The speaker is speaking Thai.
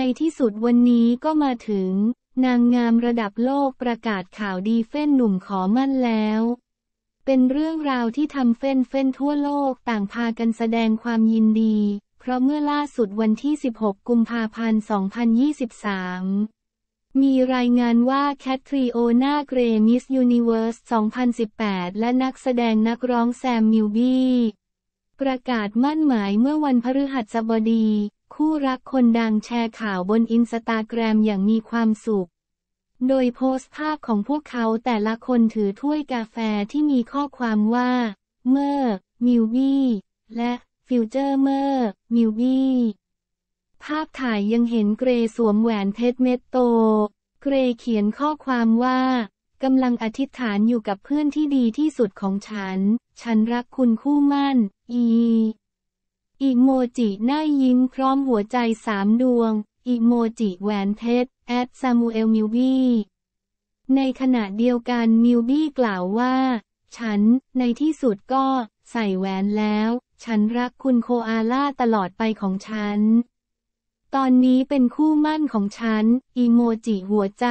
ในที่สุดวันนี้ก็มาถึง นางงามระดับโลกประกาศข่าวดีเฟ้นหนุ่มขอมั่นแล้ว เป็นเรื่องราวที่ทำเฟ้นเฟ้นทั่วโลกต่างพากันแสดงความยินดี เพราะเมื่อล่าสุดวันที่ 16 กุมภาพันธ์ 2023 มีรายงานว่าแคทรีโอนาเกรมิสยูนิเวอร์ส 2018 และนักแสดงนักร้องแซมมิวบี้ ประกาศมั่นหมายเมื่อวันพฤหัสบดีคู่รักคนดังแชร์ข่าวบนอินสตาแกรมอย่างมีความสุข โดยโพสต์ภาพของพวกเขาแต่ละคนถือถ้วยกาแฟที่มีข้อความว่า เมอร์ มิวบี้ และฟิวเจอร์เมอร์ มิวบี้ ภาพถ่ายยังเห็นเกรสวมแหวนเพชรเม็ดโต เกรเขียนข้อความว่ากำลังอธิษฐานอยู่กับเพื่อนที่ดีที่สุดของฉัน ฉันรักคุณคู่มั่น อีโมจิหน้ายิ้มพร้อมหัวใจสามดวง อีโมจิแหวนเพชรแอดซามูเอลมิวบี้ในขณะเดียวกันมิวบี้กล่าวว่า ฉันในที่สุดก็ใส่แหวนแล้ว ฉันรักคุณโคอาล่าตลอดไปของฉัน ตอนนี้เป็นคู่มั่นของฉัน อีโมจิหัวใจ